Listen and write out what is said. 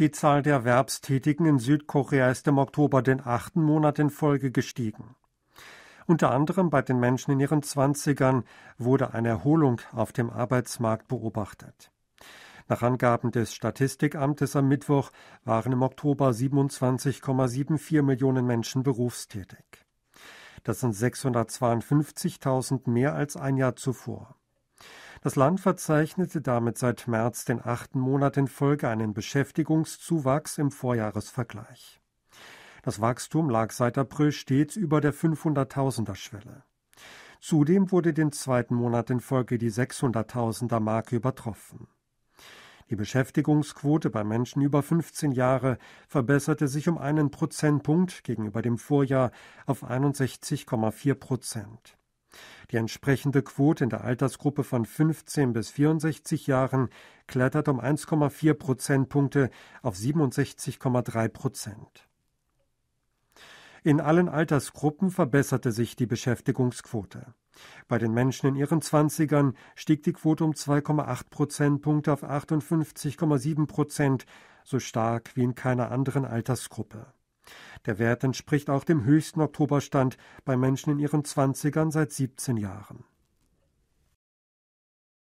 Die Zahl der Erwerbstätigen in Südkorea ist im Oktober den achten Monat in Folge gestiegen. Unter anderem bei den Menschen in ihren Zwanzigern wurde eine Erholung auf dem Arbeitsmarkt beobachtet. Nach Angaben des Statistikamtes am Mittwoch waren im Oktober 27,74 Millionen Menschen berufstätig. Das sind 652.000 mehr als ein Jahr zuvor. Das Land verzeichnete damit seit März den achten Monat in Folge einen Beschäftigungszuwachs im Vorjahresvergleich. Das Wachstum lag seit April stets über der 500.000er Schwelle. Zudem wurde den zweiten Monat in Folge die 600.000er Marke übertroffen. Die Beschäftigungsquote bei Menschen über 15 Jahre verbesserte sich um einen Prozentpunkt gegenüber dem Vorjahr auf 61,4 Prozent. Die entsprechende Quote in der Altersgruppe von 15 bis 64 Jahren klettert um 1,4 Prozentpunkte auf 67,3 Prozent. In allen Altersgruppen verbesserte sich die Beschäftigungsquote. Bei den Menschen in ihren Zwanzigern stieg die Quote um 2,8 Prozentpunkte auf 58,7 Prozent, so stark wie in keiner anderen Altersgruppe. Der Wert entspricht auch dem höchsten Oktoberstand bei Menschen in ihren Zwanzigern seit 17 Jahren.